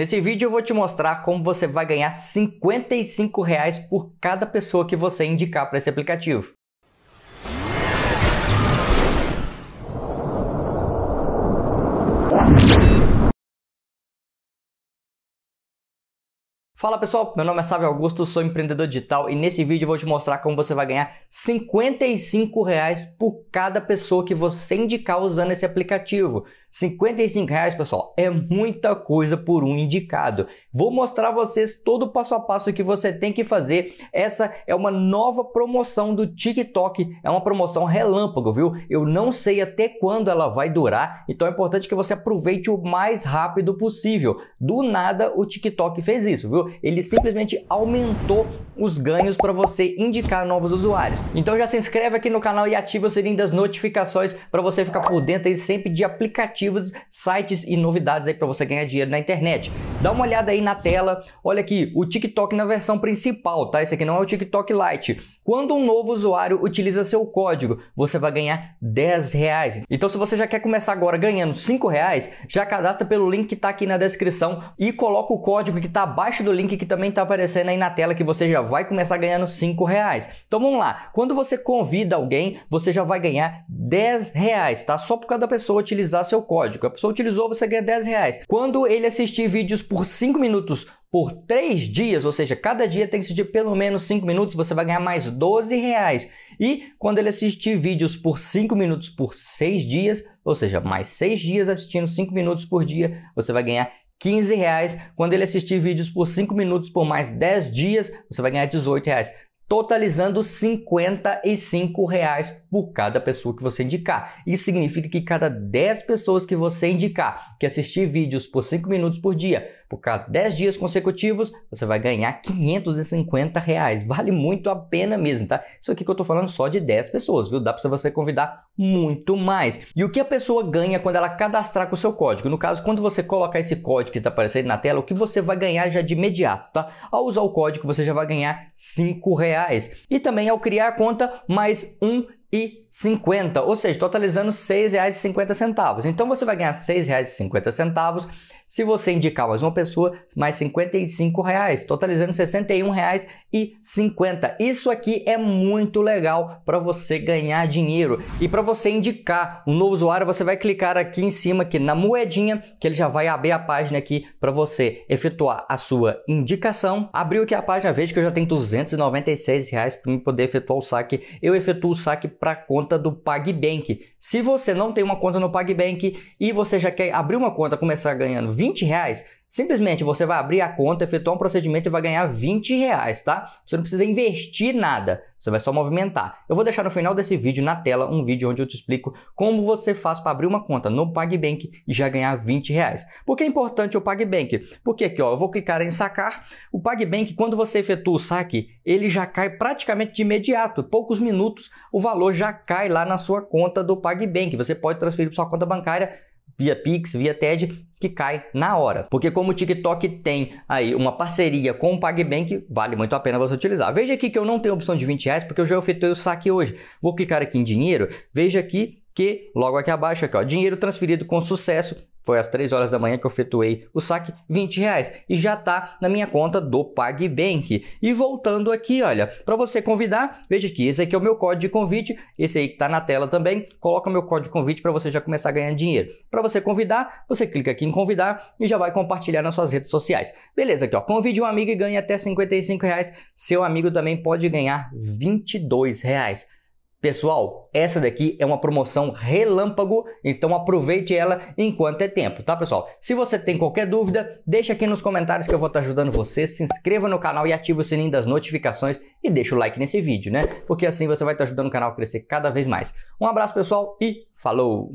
Nesse vídeo eu vou te mostrar como você vai ganhar R$55 por cada pessoa que você indicar para esse aplicativo. Fala pessoal, meu nome é Sávio Augusto, sou empreendedor digital e nesse vídeo eu vou te mostrar como você vai ganhar 55 reais por cada pessoa que você indicar usando esse aplicativo. 55 reais, pessoal, é muita coisa por um indicado. Vou mostrar a vocês todo o passo a passo que você tem que fazer. Essa é uma nova promoção do TikTok, é uma promoção relâmpago, viu? Eu não sei até quando ela vai durar, então é importante que você aproveite o mais rápido possível. Do nada o TikTok fez isso, viu? ele simplesmente aumentou os ganhos para você indicar novos usuários. Então já se inscreve aqui no canal e ativa o sininho das notificações para você ficar por dentro aí sempre de aplicativos, sites e novidades aí para você ganhar dinheiro na internet. Dá uma olhada aí na tela, olha aqui, o TikTok na versão principal, tá? Esse aqui não é o TikTok Lite. Quando um novo usuário utiliza seu código, você vai ganhar 10 reais. Então, se você já quer começar agora ganhando 5 reais, já cadastra pelo link que está aqui na descrição e coloca o código que está abaixo do link que também está aparecendo aí na tela que você já vai começar ganhando 5 reais. Então vamos lá, quando você convida alguém, você já vai ganhar 10 reais, tá? Só por causa da pessoa utilizar seu código. A pessoa utilizou, você ganha 10 reais. Quando ele assistir vídeos por 5 minutos por três dias, ou seja, cada dia tem que assistir pelo menos cinco minutos, você vai ganhar mais 12 reais. E quando ele assistir vídeos por cinco minutos por seis dias, ou seja, mais seis dias assistindo cinco minutos por dia, você vai ganhar 15 reais. Quando ele assistir vídeos por cinco minutos por mais 10 dias, você vai ganhar 18 reais totalizando 55 reais por cada pessoa que você indicar. Isso significa que cada 10 pessoas que você indicar que assistir vídeos por 5 minutos por dia cada 10 dias consecutivos, você vai ganhar 550 reais. Vale muito a pena mesmo, tá? Isso aqui que eu tô falando só de 10 pessoas, viu? Dá para você convidar muito mais. E o que a pessoa ganha quando ela cadastrar com o seu código? No caso, quando você colocar esse código que tá aparecendo na tela, o que você vai ganhar já de imediato, tá? Ao usar o código, você já vai ganhar 5 reais. E também ao criar a conta, mais um e 50, ou seja, totalizando R$ 6,50. Então você vai ganhar R$ 6,50 se você indicar mais uma pessoa, mais 55 reais, totalizando 61 reais e 50. Isso aqui é muito legal para você ganhar dinheiro. E para você indicar um novo usuário, você vai clicar aqui em cima aqui na moedinha, que ele já vai abrir a página aqui para você efetuar a sua indicação. Abriu aqui a página, veja que eu já tenho 296 reais para poder efetuar o saque. Eu efetuo o saque para conta do PagBank. Se você não tem uma conta no PagBank e você já quer abrir uma conta, começar ganhando 20 reais, simplesmente você vai abrir a conta, efetuar um procedimento e vai ganhar 20 reais, tá? Você não precisa investir nada, você vai só movimentar. Eu vou deixar no final desse vídeo, na tela, um vídeo onde eu te explico como você faz para abrir uma conta no PagBank e já ganhar 20 reais. Por que é importante o PagBank? Porque aqui, ó, eu vou clicar em sacar. O PagBank, quando você efetua o saque, ele já cai praticamente de imediato, poucos minutos, o valor já cai lá na sua conta do PagBank. Você pode transferir para sua conta bancária via Pix, via TED, que cai na hora. Porque como o TikTok tem aí uma parceria com o PagBank, vale muito a pena você utilizar. Veja aqui que eu não tenho opção de 20 reais, porque eu já efetuei o saque hoje. Vou clicar aqui em dinheiro, veja aqui que logo aqui abaixo, aqui, ó, dinheiro transferido com sucesso foi às 3 horas da manhã que eu efetuei o saque, 20 reais. E já está na minha conta do PagBank. E voltando aqui, olha, para você convidar, veja aqui, esse aqui é o meu código de convite, esse aí que está na tela também, coloca o meu código de convite para você já começar a ganhar dinheiro. Para você convidar, você clica aqui em convidar e já vai compartilhar nas suas redes sociais. Beleza, aqui ó, convide um amigo e ganhe até 55 reais. Seu amigo também pode ganhar 22 reais. Pessoal, essa daqui é uma promoção relâmpago, então aproveite ela enquanto é tempo, tá pessoal? Se você tem qualquer dúvida, deixa aqui nos comentários que eu vou estar tá ajudando você, se inscreva no canal e ative o sininho das notificações e deixa o like nesse vídeo, né? Porque assim você vai estar tá ajudando o canal a crescer cada vez mais. Um abraço pessoal e falou!